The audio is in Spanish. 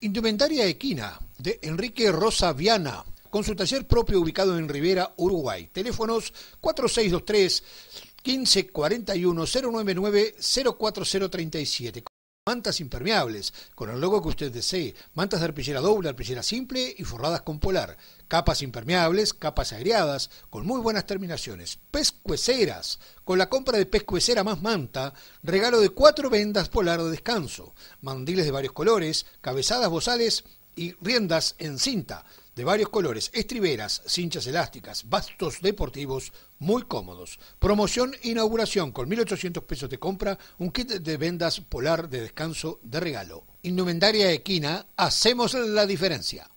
Indumentaria Equina, de Enrique Rosa Viana, con su taller propio ubicado en Rivera, Uruguay. Teléfonos 4623 1541 099 04037 mantas impermeables, con el logo que usted desee, mantas de arpillera doble, arpillera simple y forradas con polar, capas impermeables, capas agriadas con muy buenas terminaciones, pescueceras, con la compra de pescuecera más manta, regalo de cuatro vendas polar de descanso, mandiles de varios colores, cabezadas, bozales y riendas en cinta de varios colores, estriberas, cinchas elásticas, bastos deportivos muy cómodos. Promoción inauguración con 1.800 pesos de compra, un kit de vendas polar de descanso de regalo. Indumentaria Equina, hacemos la diferencia.